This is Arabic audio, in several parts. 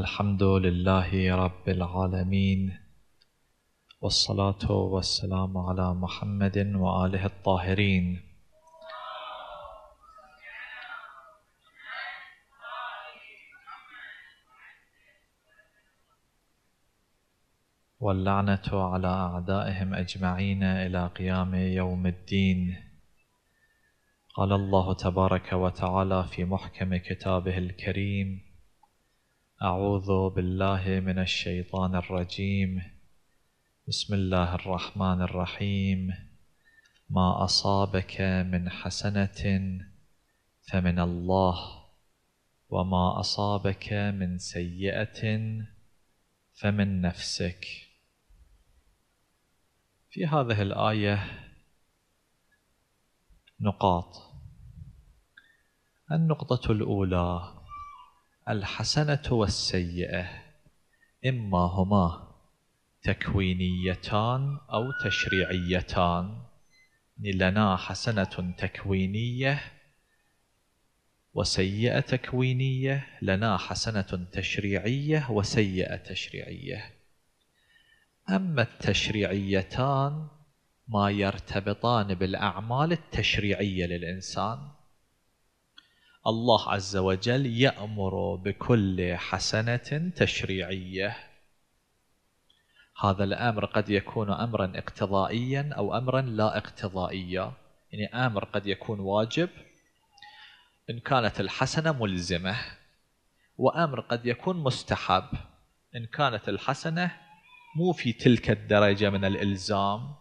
الحمد لله رب العالمين والصلاة والسلام على محمد وآله الطاهرين واللعنة على أعدائهم أجمعين إلى قيام يوم الدين قال الله تبارك وتعالى في محكم كتابه الكريم أعوذ بالله من الشيطان الرجيم بسم الله الرحمن الرحيم ما أصابك من حسنة فمن الله وما أصابك من سيئة فمن نفسك في هذه الآية نقاط النقطة الأولى الحسنة والسيئة إما هما تكوينيتان أو تشريعيتان لنا حسنة تكوينية وسيئة تكوينية لنا حسنة تشريعية وسيئة تشريعية أما التشريعيتان ما يرتبطان بالأعمال التشريعية للإنسان الله عز وجل يأمر بكل حسنة تشريعية هذا الأمر قد يكون أمرا اقتضائيا أو أمرا لا اقتضائيا يعني أمر قد يكون واجب إن كانت الحسنة ملزمة وأمر قد يكون مستحب إن كانت الحسنة مو في تلك الدرجة من الإلزام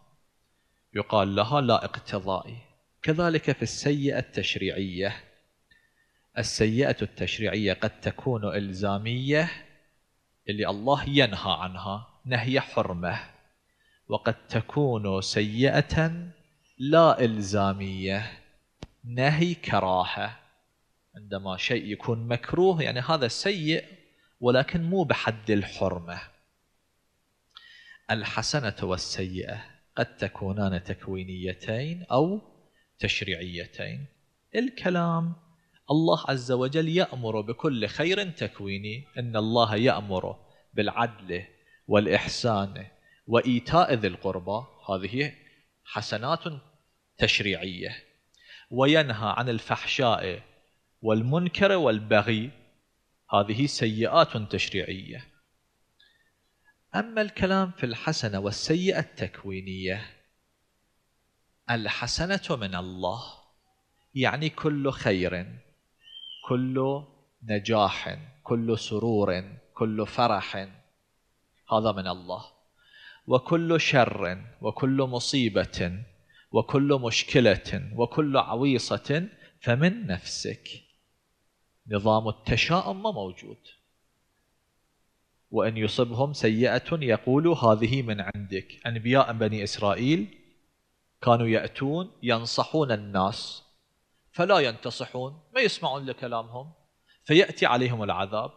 يقال لها لا اقتضائي كذلك في السيئة التشريعية السيئة التشريعية قد تكون إلزامية اللي الله ينهى عنها نهي حرمة وقد تكون سيئة لا إلزامية نهي كراهة عندما شيء يكون مكروه يعني هذا سيء ولكن مو بحد الحرمة الحسنة والسيئة قد تكونان تكوينيتين أو تشريعيتين الكلام الله عز وجل يأمر بكل خير تكويني إن الله يأمر بالعدل والإحسان وإيتاء ذي القربى هذه حسنات تشريعية وينهى عن الفحشاء والمنكر والبغي هذه سيئات تشريعية أما الكلام في الحسنة والسيئة التكوينية الحسنة من الله يعني كل خير كل نجاح كل سرور كل فرح هذا من الله وكل شر وكل مصيبه وكل مشكله وكل عويصه فمن نفسك نظام التشاؤم ما موجود وان يصبهم سيئه يقول هذه من عندك انبياء بني اسرائيل كانوا ياتون ينصحون الناس فلا ينتصحون ما يسمعون لكلامهم فيأتي عليهم العذاب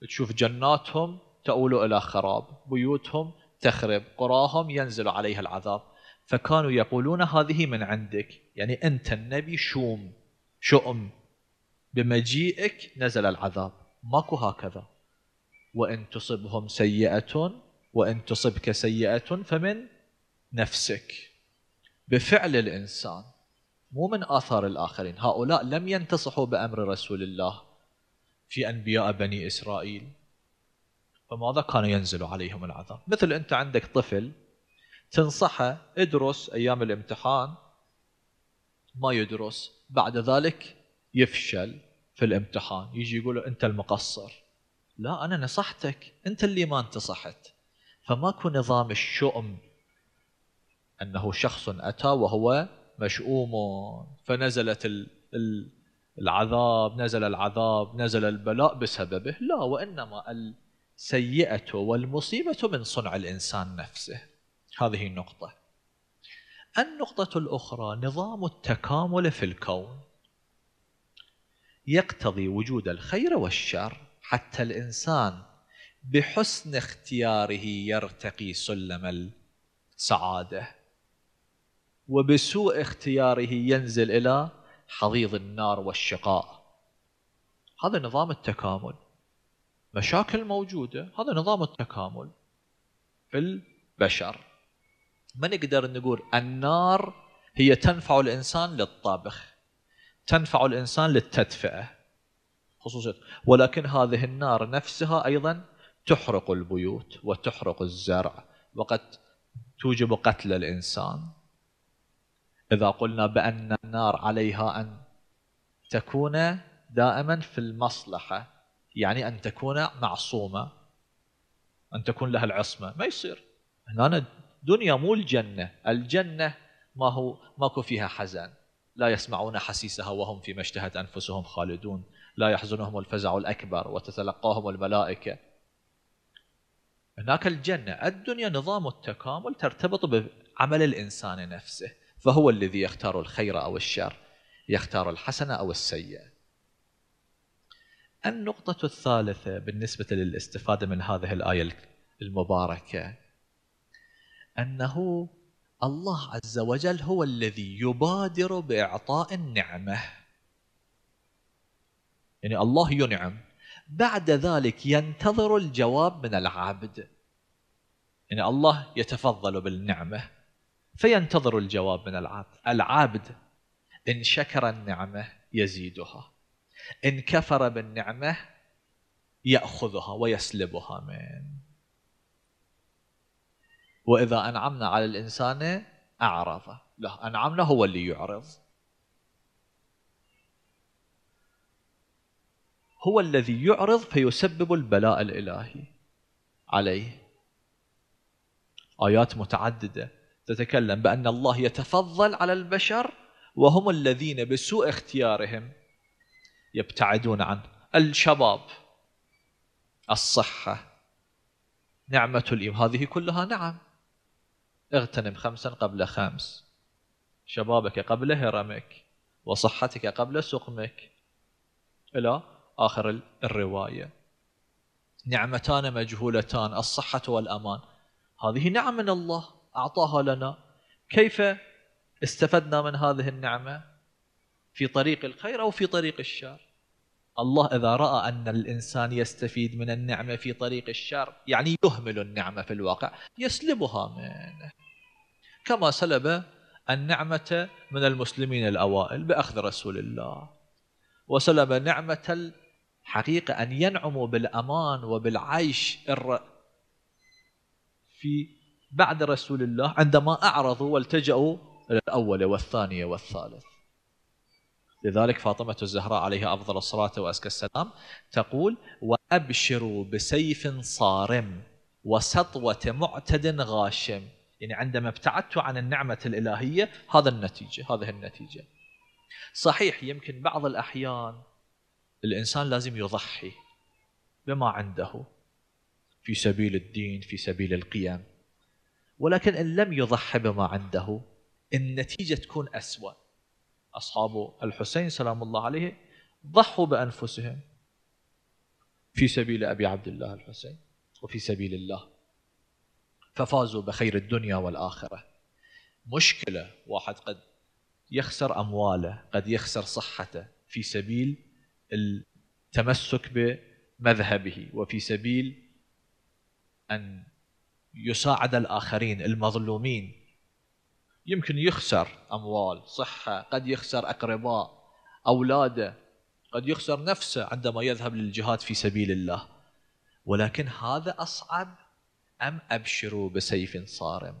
تشوف جناتهم تؤول إلى خراب بيوتهم تخرب قراهم ينزل عليها العذاب فكانوا يقولون هذه من عندك يعني أنت النبي شوم شؤم بمجيئك نزل العذاب ماكو هكذا وإن تصبهم سيئة وإن تصبك سيئة فمن نفسك بفعل الإنسان مو من آثار الآخرين هؤلاء لم ينتصحوا بأمر رسول الله في أنبياء بني إسرائيل فماذا كان ينزل عليهم العذاب مثل أنت عندك طفل تنصحه ادرس أيام الامتحان ما يدرس بعد ذلك يفشل في الامتحان يجي يقول أنت المقصر لا أنا نصحتك أنت اللي ما انتصحت فماكو نظام الشؤم أنه شخص أتى وهو مشؤوم فنزلت العذاب نزل العذاب نزل البلاء بسببه لا وإنما السيئة والمصيبة من صنع الإنسان نفسه هذه النقطة النقطة الأخرى نظام التكامل في الكون يقتضي وجود الخير والشر حتى الإنسان بحسن اختياره يرتقي سلم السعادة وبسوء اختياره ينزل إلى حضيض النار والشقاء هذا نظام التكامل مشاكل موجودة هذا نظام التكامل في البشر ما نقدر نقول النار هي تنفع الإنسان للطبخ تنفع الإنسان للتدفئة خصوصا ولكن هذه النار نفسها أيضا تحرق البيوت وتحرق الزرع وقد توجب قتل الإنسان إذا قلنا بأن النار عليها أن تكون دائما في المصلحة يعني أن تكون معصومة أن تكون لها العصمة ما يصير هنا الدنيا مو الجنة الجنة ما هو ماكو فيها حزن لا يسمعون حسيسها وهم فيما اشتهت أنفسهم خالدون لا يحزنهم الفزع الأكبر وتتلقاهم الملائكة هناك الجنة الدنيا نظام التكامل ترتبط بعمل الإنسان نفسه فهو الذي يختار الخير أو الشر يختار الحسنة أو السيئة النقطة الثالثة بالنسبة للاستفادة من هذه الآية المباركة أنه الله عز وجل هو الذي يبادر بإعطاء النعمة يعني الله ينعم بعد ذلك ينتظر الجواب من العبد يعني الله يتفضل بالنعمة فينتظر الجواب من العبد العبد إن شكر النعمة يزيدها إن كفر بالنعمة يأخذها ويسلبها من وإذا أنعمنا على الإنسان أعرض له أنعمنا هو اللي يعرض هو الذي يعرض فيسبب البلاء الإلهي عليه آيات متعددة تتكلم بأن الله يتفضل على البشر وهم الذين بسوء اختيارهم يبتعدون عنه الشباب الصحة نعمة الإيمان هذه كلها نعم اغتنم خمسا قبل خمس شبابك قبل هرمك وصحتك قبل سقمك إلى آخر الرواية نعمتان مجهولتان الصحة والأمان هذه نعم من الله أعطاها لنا كيف استفدنا من هذه النعمة في طريق الخير أو في طريق الشر الله إذا رأى أن الإنسان يستفيد من النعمة في طريق الشر يعني يهمل النعمة في الواقع يسلبها منه كما سلب النعمة من المسلمين الأوائل بأخذ رسول الله وسلب نعمة الحقيقة أن ينعموا بالأمان وبالعيش في بعد رسول الله عندما أعرضوا والتجأوا إلى الأول والثاني والثالث لذلك فاطمة الزهراء عليها أفضل الصلاة وأزكى السلام تقول وأبشروا بسيف صارم وسطوة معتد غاشم يعني عندما ابتعدت عن النعمة الإلهية هذا النتيجة هذه النتيجة صحيح يمكن بعض الأحيان الإنسان لازم يضحي بما عنده في سبيل الدين في سبيل القيم ولكن إن لم يضحي بما عنده النتيجة تكون أسوأ أصحاب الحسين سلام الله عليه ضحوا بأنفسهم في سبيل أبي عبد الله الحسين وفي سبيل الله ففازوا بخير الدنيا والآخرة مشكلة واحد قد يخسر أمواله قد يخسر صحته في سبيل التمسك بمذهبه وفي سبيل أن يساعد الآخرين المظلومين يمكن يخسر أموال صحة قد يخسر أقرباء أولاده قد يخسر نفسه عندما يذهب للجهاد في سبيل الله ولكن هذا أصعب أم أبشروا بسيف صارم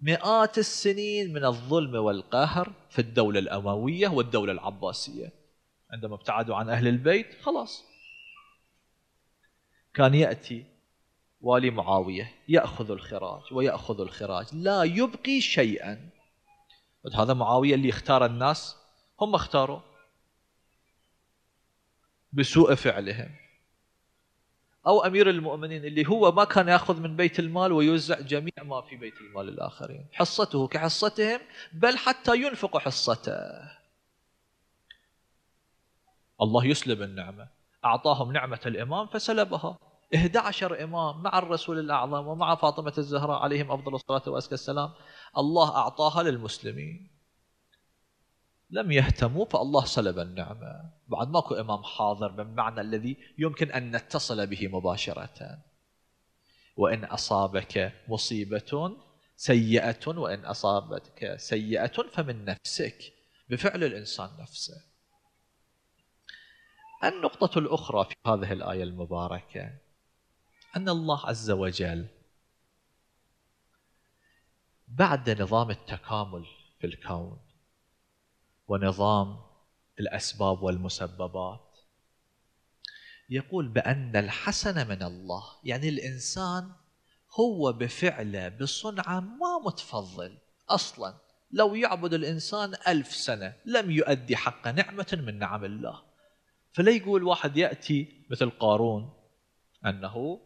مئات السنين من الظلم والقهر في الدولة الأموية والدولة العباسية عندما ابتعدوا عن أهل البيت خلاص كان يأتي ولمعاوية يأخذ الخراج ويأخذ الخراج لا يبقي شيئا هذا معاوية اللي اختار الناس هم اختاروا بسوء فعلهم أو أمير المؤمنين اللي هو ما كان يأخذ من بيت المال ويوزع جميع ما في بيت المال الآخرين حصته كحصتهم بل حتى ينفق حصته الله يسلب النعمة أعطاهم نعمة الإمام فسلبها 11 إمام مع الرسول الأعظم ومع فاطمة الزهراء عليهم أفضل الصلاة وأزكى السلام الله أعطاها للمسلمين لم يهتموا فالله سلب النعمة بعد ماكو إمام حاضر بالمعنى الذي يمكن أن نتصل به مباشرة وإن أصابك مصيبة سيئة وإن أصابتك سيئة فمن نفسك بفعل الإنسان نفسه النقطة الأخرى في هذه الآية المباركة أن الله عز وجل بعد نظام التكامل في الكون ونظام الأسباب والمسببات يقول بأن الحسن من الله يعني الإنسان هو بفعله بصنعه ما متفضل أصلا لو يعبد الإنسان ألف سنة لم يؤدي حق نعمة من نعم الله فلا يقول واحد يأتي مثل قارون أنه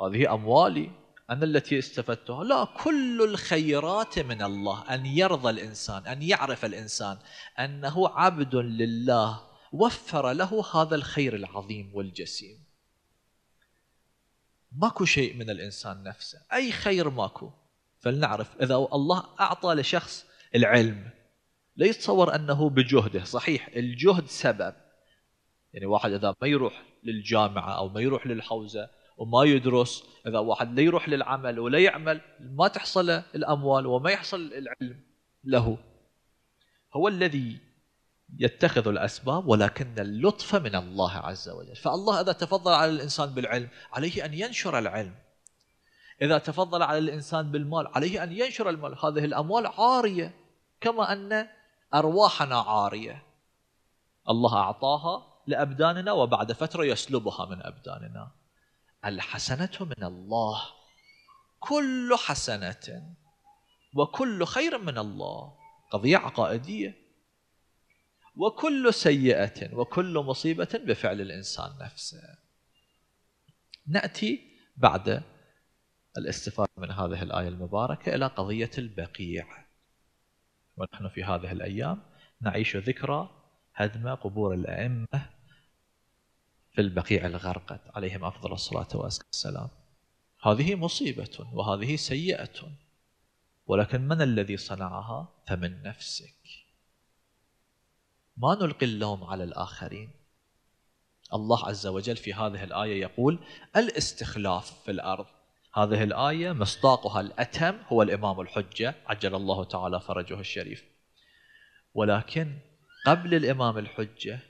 هذه أموالي أنا التي استفدتها لا كل الخيرات من الله أن يرضى الإنسان أن يعرف الإنسان أنه عبد لله وفر له هذا الخير العظيم والجسيم ماكو شيء من الإنسان نفسه أي خير ماكو فلنعرف إذا الله أعطى لشخص العلم لا يتصور أنه بجهده صحيح الجهد سبب يعني واحد إذا ما يروح للجامعة أو ما يروح للحوزة وما يدرس اذا واحد لا يروح للعمل ولا يعمل ما تحصل الاموال وما يحصل العلم له هو الذي يتخذ الاسباب ولكن اللطف من الله عز وجل فالله اذا تفضل على الانسان بالعلم عليه ان ينشر العلم اذا تفضل على الانسان بالمال عليه ان ينشر المال هذه الاموال عاريه كما ان ارواحنا عاريه الله اعطاها لابداننا وبعد فتره يسلبها من ابداننا الحسنة من الله كل حسنة وكل خير من الله قضية عقائدية وكل سيئة وكل مصيبة بفعل الإنسان نفسه نأتي بعد الاستفادة من هذه الآية المباركة إلى قضية البقيع ونحن في هذه الأيام نعيش ذكرى هدم قبور الأئمة البقيع الغرقد عليهم أفضل الصلاة والسلام هذه مصيبة وهذه سيئة ولكن من الذي صنعها فمن نفسك ما نلقي اللوم على الآخرين الله عز وجل في هذه الآية يقول الاستخلاف في الأرض هذه الآية مصداقها الأتم هو الإمام الحجة عجل الله تعالى فرجه الشريف ولكن قبل الإمام الحجة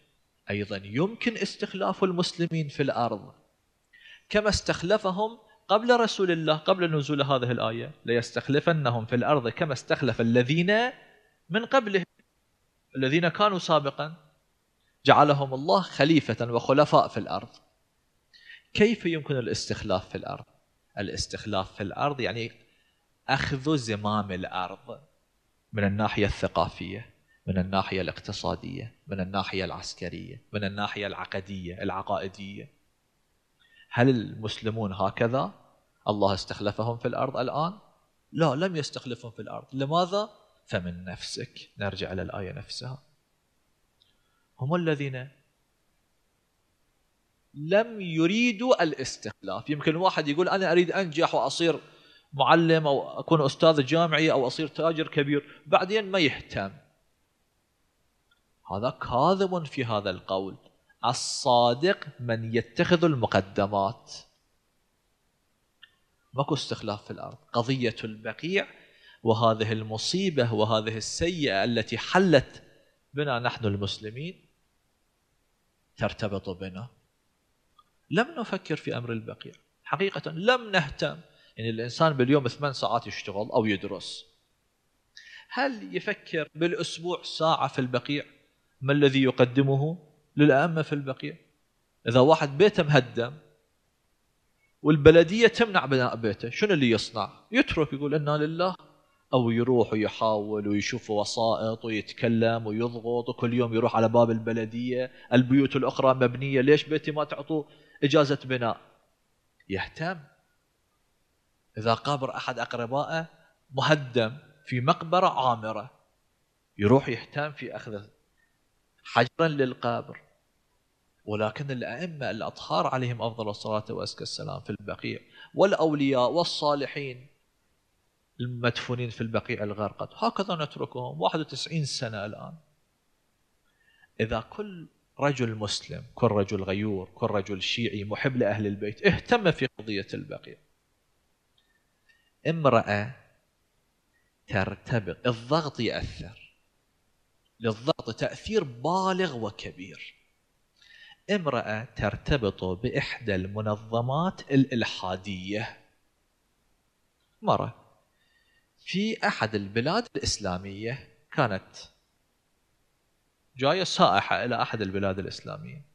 أيضا يمكن استخلاف المسلمين في الأرض كما استخلفهم قبل رسول الله قبل نزول هذه الآية ليستخلفنهم في الأرض كما استخلف الذين من قبله الذين كانوا سابقا جعلهم الله خليفة وخلفاء في الأرض كيف يمكن الاستخلاف في الأرض؟ الاستخلاف في الأرض يعني أخذ زمام الأرض من الناحية الثقافية من الناحية الاقتصادية من الناحية العسكرية من الناحية العقدية العقائدية هل المسلمون هكذا الله استخلفهم في الأرض الآن لا لم يستخلفهم في الأرض لماذا فمن نفسك نرجع إلى الآية نفسها هم الذين لم يريدوا الاستخلاف يمكن واحد يقول أنا أريد أنجح وأصير معلم أو أكون أستاذ جامعي أو أصير تاجر كبير بعدين ما يهتم هذا كاذب في هذا القول الصادق من يتخذ المقدمات ماكو استخلاف في الأرض قضية البقيع وهذه المصيبة وهذه السيئة التي حلت بنا نحن المسلمين ترتبط بنا لم نفكر في أمر البقيع حقيقة لم نهتم يعني الإنسان باليوم ثمان ساعات يشتغل أو يدرس هل يفكر بالأسبوع ساعة في البقيع ما الذي يقدمه للأئمة في البقية إذا واحد بيته مهدم والبلدية تمنع بناء بيته شنو اللي يصنع يترك يقول إنا لله أو يروح ويحاول ويشوف وسائط ويتكلم ويضغط وكل يوم يروح على باب البلدية البيوت الأخرى مبنية ليش بيتي ما تعطوه إجازة بناء يهتم إذا قابر أحد أقربائه مهدم في مقبرة عامرة يروح يهتم في أخذ حجرا للقبر ولكن الأئمة الأطهار عليهم أفضل الصلاة وأزكى السلام في البقيع والأولياء والصالحين المدفونين في البقيع الغرقد هكذا نتركهم 91 سنة الآن إذا كل رجل مسلم كل رجل غيور كل رجل شيعي محب لأهل البيت اهتم في قضية البقيع امرأة ترتبط الضغط يأثر للضغط تأثير بالغ وكبير امرأة ترتبط بإحدى المنظمات الإلحادية مرة في أحد البلاد الإسلامية كانت جاية سائحة إلى أحد البلاد الإسلامية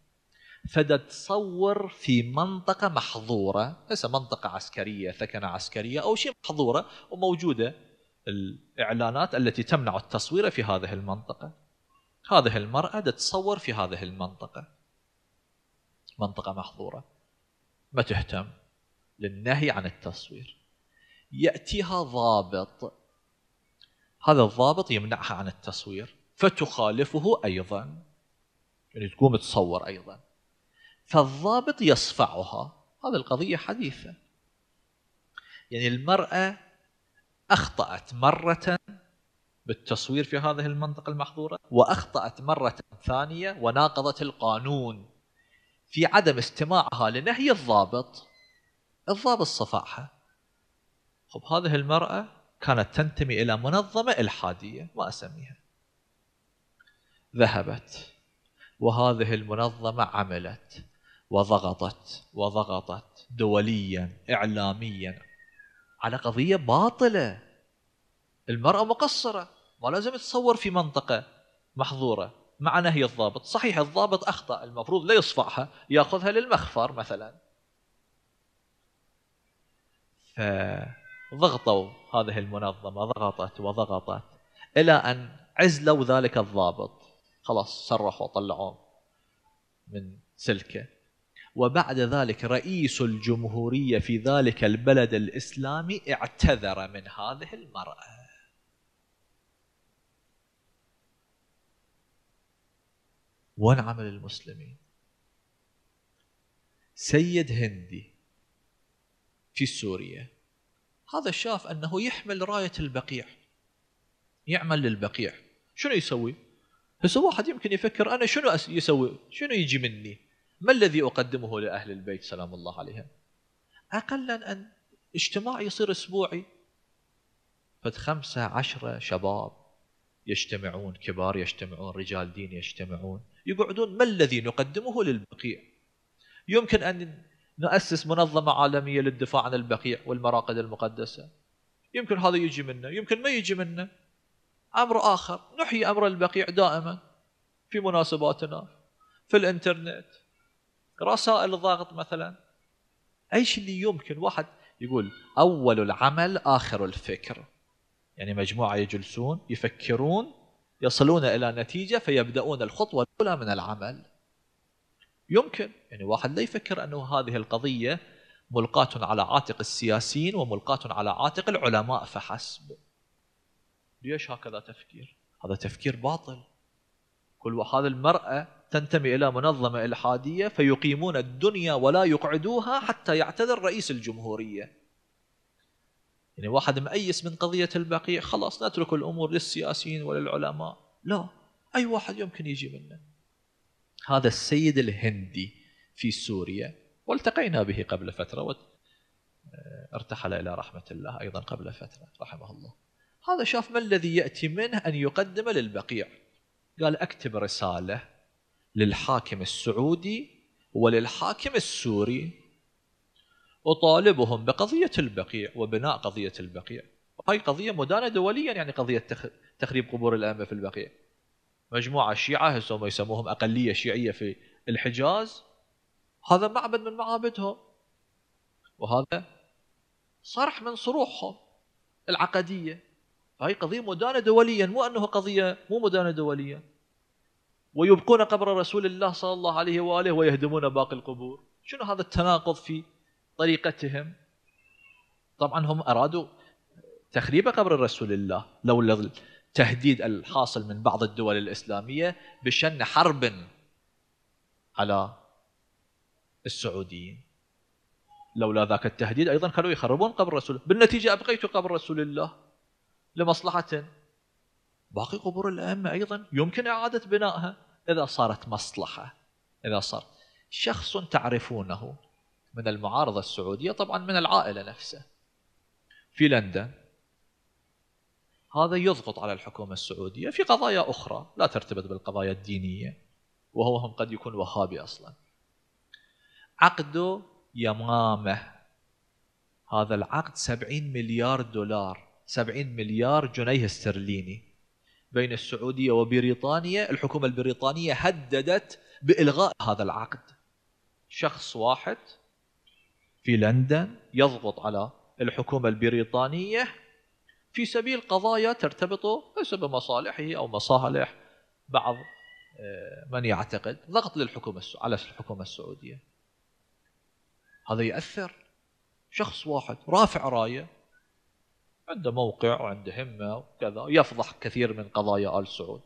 فدت تصور في منطقة محظورة هسه منطقة عسكرية ثكنة عسكرية أو شيء محظورة وموجودة الإعلانات التي تمنع التصوير في هذه المنطقة هذه المرأة تتصور في هذه المنطقة منطقة محظورة ما تهتم للنهي عن التصوير يأتيها ضابط هذا الضابط يمنعها عن التصوير فتخالفه أيضا يعني تقوم تصور أيضا فالضابط يصفعها هذه القضية حديثة يعني المرأة أخطأت مرة بالتصوير في هذه المنطقة المحظورة وأخطأت مرة ثانية وناقضت القانون في عدم استماعها لنهي الضابط الضابط صفعها خب هذه المرأة كانت تنتمي إلى منظمة إلحادية ما أسميها ذهبت وهذه المنظمة عملت وضغطت وضغطت دوليا إعلاميا على قضية باطلة المرأة مقصرة ما لازم تصور في منطقة محظورة مع نهي الضابط صحيح الضابط أخطأ المفروض لا يصفعها يأخذها للمخفر مثلا فضغطوا هذه المنظمة ضغطت وضغطت إلى أن عزلوا ذلك الضابط خلاص صرحوا طلعوه من سلكه وبعد ذلك رئيس الجمهورية في ذلك البلد الإسلامي اعتذر من هذه المرأة وين عمل المسلمين سيد هندي في سوريا هذا شاف أنه يحمل راية البقيع يعمل للبقيع شنو يسوي؟ هسه واحد يمكن يفكر أنا شنو يسوي؟ شنو يجي مني؟ ما الذي أقدمه لأهل البيت سلام الله عليهم؟ أقلا أن اجتماع يصير أسبوعي فد خمسة عشرة شباب يجتمعون كبار يجتمعون رجال دين يجتمعون يقعدون ما الذي نقدمه للبقيع يمكن أن نؤسس منظمة عالمية للدفاع عن البقيع والمراقد المقدسة يمكن هذا يجي منا يمكن ما يجي منا أمر آخر نحيي أمر البقيع دائما في مناسباتنا في الإنترنت رسائل الضغط مثلا ايش اللي يمكن واحد يقول اول العمل اخر الفكر يعني مجموعه يجلسون يفكرون يصلون إلى نتيجة فيبدأون الخطوة الأولى من العمل يمكن يعني واحد لا يفكر أنه هذه القضية ملقاة على عاتق السياسيين وملقاة على عاتق العلماء فحسب ليش هكذا تفكير؟ هذا تفكير باطل كل هذه المرأة تنتمي إلى منظمة إلحادية فيقيمون الدنيا ولا يقعدوها حتى يعتذر رئيس الجمهورية يعني واحد مأيس من قضية البقيع خلاص نترك الأمور للسياسيين وللعلماء لا أي واحد يمكن يجي منه هذا السيد الهندي في سوريا والتقينا به قبل فترة ارتحل إلى رحمة الله أيضا قبل فترة رحمه الله هذا شاف ما الذي يأتي منه أن يقدم للبقيع قال أكتب رسالة للحاكم السعودي وللحاكم السوري أطالبهم بقضية البقيع وبناء قضية البقيع هاي قضية مدانة دوليا يعني قضية تخريب قبور الأئمة في البقيع مجموعة شيعة هسه يسموهم أقلية شيعية في الحجاز هذا معبد من معابدهم وهذا صرح من صروحهم العقدية هاي قضية مدانة دوليا مو أنه قضية مو مدانة دوليا ويبقون قبر رسول الله صلى الله عليه وآله ويهدمون باقي القبور شنو هذا التناقض في طريقتهم طبعا هم أرادوا تخريب قبر رسول الله لولا التهديد الحاصل من بعض الدول الإسلامية بشن حرب على السعوديين لولا ذاك التهديد أيضا كانوا يخربون قبر رسول بالنتيجة أبقيت قبر رسول الله لمصلحة باقي قبور الأئمة أيضا يمكن إعادة بنائها إذا صارت مصلحة إذا صار شخص تعرفونه من المعارضة السعودية طبعا من العائلة نفسها في لندن هذا يضغط على الحكومة السعودية في قضايا أخرى لا ترتبط بالقضايا الدينية وهو هم قد يكون وهابي أصلا عقده يمامه هذا العقد 70 مليار دولار 70 مليار جنيه استرليني بين السعودية وبريطانيا الحكومة البريطانية هددت بإلغاء هذا العقد شخص واحد في لندن يضغط على الحكومة البريطانية في سبيل قضايا ترتبط ليس بمصالحه أو مصالح بعض آه، من يعتقد ضغط للحكومة على الحكومة السعودية هذا يأثر شخص واحد رافع راية عنده موقع وعنده همة وكذا يفضح كثير من قضايا آل سعود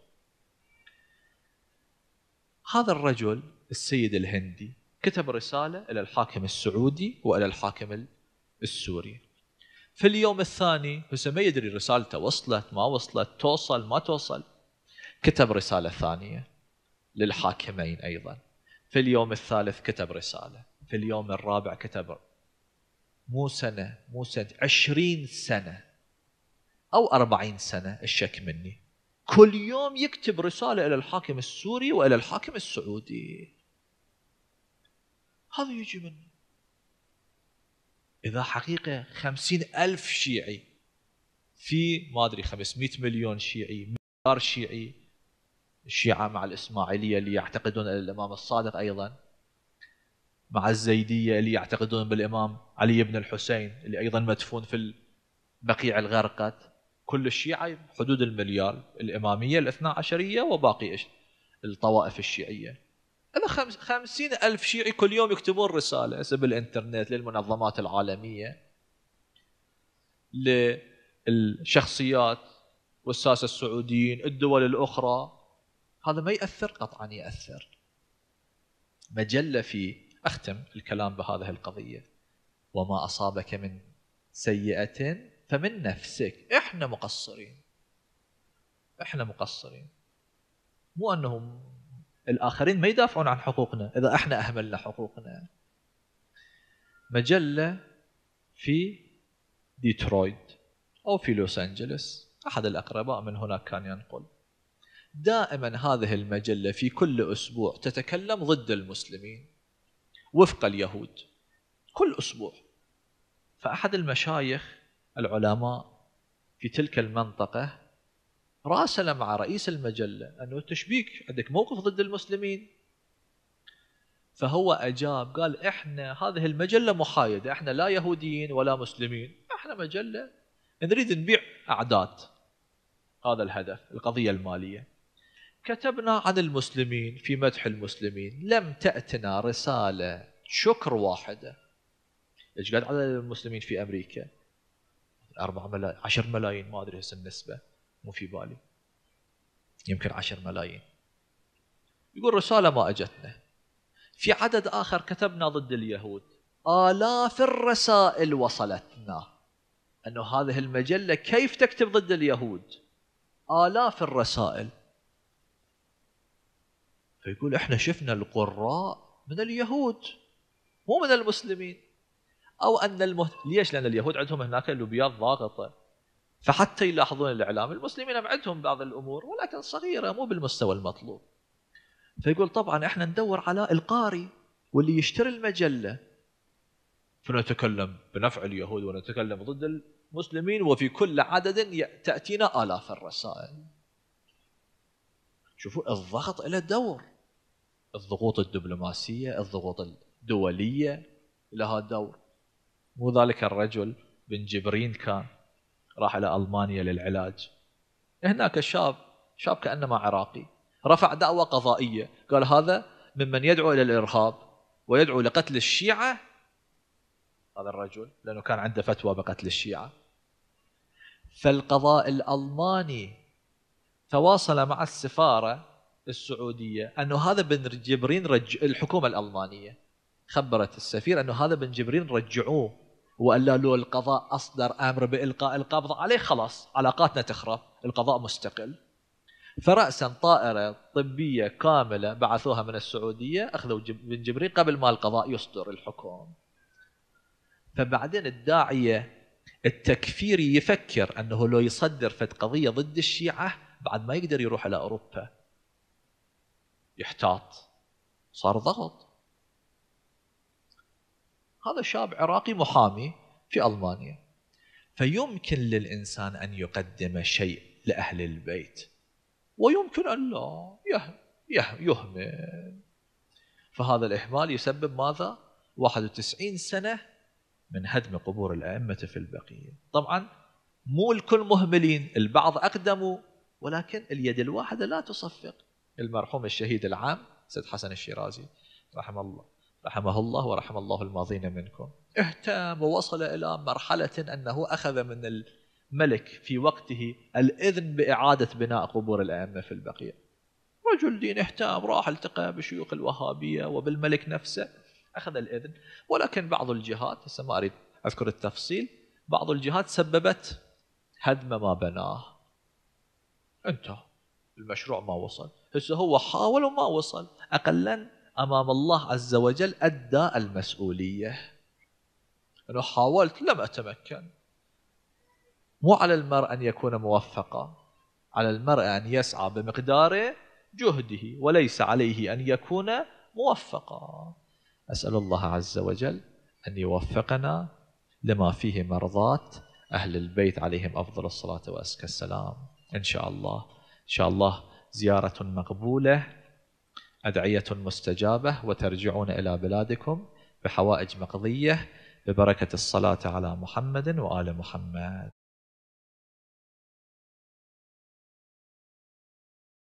هذا الرجل السيد الهندي كتب رسالة إلى الحاكم السعودي وإلى الحاكم السوري في اليوم الثاني هسه ما يدري رسالته وصلت ما وصلت توصل ما توصل كتب رسالة ثانية للحاكمين أيضا في اليوم الثالث كتب رسالة في اليوم الرابع كتب مو سنة مو سنة عشرين سنة أو أربعين سنة الشك مني كل يوم يكتب رسالة إلى الحاكم السوري وإلى الحاكم السعودي هذا يجي منه إذا حقيقة خمسين ألف شيعي في ما أدري 500 مليون شيعي مليار شيعي الشيعة مع الإسماعيلية اللي يعتقدون الإمام الصادق أيضا مع الزيدية اللي يعتقدون بالإمام علي بن الحسين اللي أيضا مدفون في بقيع الغرقت كل الشيعة حدود المليار الإمامية الاثنا عشرية وباقي الطوائف الشيعية هذا خمس خمسين ألف شيعي كل يوم يكتبون رسالة هسه بالإنترنت للمنظمات العالمية للشخصيات والساسة السعوديين الدول الأخرى هذا ما يأثر قطعا يأثر مجلة في أختم الكلام بهذه القضية وما أصابك من سيئة فمن نفسك احنا مقصرين احنا مقصرين مو أنهم الآخرين ما يدافعون عن حقوقنا إذا احنا أهملنا حقوقنا مجلة في ديترويت أو في لوس أنجلوس أحد الأقرباء من هناك كان ينقل دائما هذه المجلة في كل أسبوع تتكلم ضد المسلمين وفق اليهود كل أسبوع فأحد المشايخ العلماء في تلك المنطقة راسل مع رئيس المجلة أنه تشبيك عندك موقف ضد المسلمين فهو أجاب قال إحنا هذه المجلة محايدة إحنا لا يهوديين ولا مسلمين إحنا مجلة نريد نبيع أعداد هذا الهدف القضية المالية كتبنا عن المسلمين في مدح المسلمين لم تأتنا رسالة شكر واحدة ايش قال على المسلمين في أمريكا 4 ملايين 10 ملايين ما أدري هسه النسبة مو في بالي يمكن عشر ملايين يقول رسالة ما أجتنا في عدد آخر كتبنا ضد اليهود آلاف الرسائل وصلتنا أنه هذه المجلة كيف تكتب ضد اليهود آلاف الرسائل فيقول احنا شفنا القراء من اليهود مو من المسلمين او ان المه... ليش؟ لان اليهود عندهم هناك لوبيات ضاغطه فحتى يلاحظون الاعلام المسلمين عندهم بعض الامور ولكن صغيره مو بالمستوى المطلوب فيقول طبعا احنا ندور على القاري واللي يشتري المجله فنتكلم بنفع اليهود ونتكلم ضد المسلمين وفي كل عدد تاتينا الاف الرسائل شوفوا الضغط له دور الضغوط الدبلوماسيه الضغوط الدوليه لها دور مو ذلك الرجل بن جبرين كان راح إلى ألمانيا للعلاج هناك شاب شاب كأنما عراقي رفع دعوة قضائية قال هذا ممن يدعو إلى الإرهاب ويدعو لقتل الشيعة هذا الرجل لأنه كان عنده فتوى بقتل الشيعة فالقضاء الألماني تواصل مع السفارة السعودية أنه هذا بن جبرين رج... الحكومة الألمانية خبرت السفير أنه هذا بن جبرين رجعوه والا لو القضاء اصدر امر بالقاء القبض عليه خلاص علاقاتنا تخرب القضاء مستقل فراسا طائره طبيه كامله بعثوها من السعوديه اخذوا بن جبريل قبل ما القضاء يصدر الحكم فبعدين الداعيه التكفيري يفكر انه لو يصدر فد قضيه ضد الشيعه بعد ما يقدر يروح الى اوروبا يحتاط صار ضغط هذا شاب عراقي محامي في ألمانيا فيمكن للإنسان أن يقدم شيء لأهل البيت ويمكن أن لا يهمل فهذا الإهمال يسبب ماذا؟ 91 سنة من هدم قبور الأئمة في البقية طبعا مو الكل مهملين البعض أقدموا ولكن اليد الواحدة لا تصفق المرحوم الشهيد العام سيد حسن الشيرازي رحمه الله رحمه الله ورحم الله الماضين منكم اهتم ووصل إلى مرحلة أنه أخذ من الملك في وقته الإذن بإعادة بناء قبور الأئمة في البقيع رجل دين اهتم راح التقى بشيوخ الوهابية وبالملك نفسه أخذ الإذن ولكن بعض الجهات هسه ما أريد أذكر التفصيل بعض الجهات سببت هدم ما بناه انتهى المشروع ما وصل هسه هو حاول وما وصل أقلا امام الله عز وجل ادى المسؤوليه انا حاولت لم اتمكن مو على المرء ان يكون موفقا على المرء ان يسعى بمقدار جهده وليس عليه ان يكون موفقا اسال الله عز وجل ان يوفقنا لما فيه مرضات اهل البيت عليهم افضل الصلاه وازكى السلام ان شاء الله ان شاء الله زياره مقبوله أدعية مستجابة وترجعون إلى بلادكم بحوائج مقضية ببركة الصلاة على محمد وآل محمد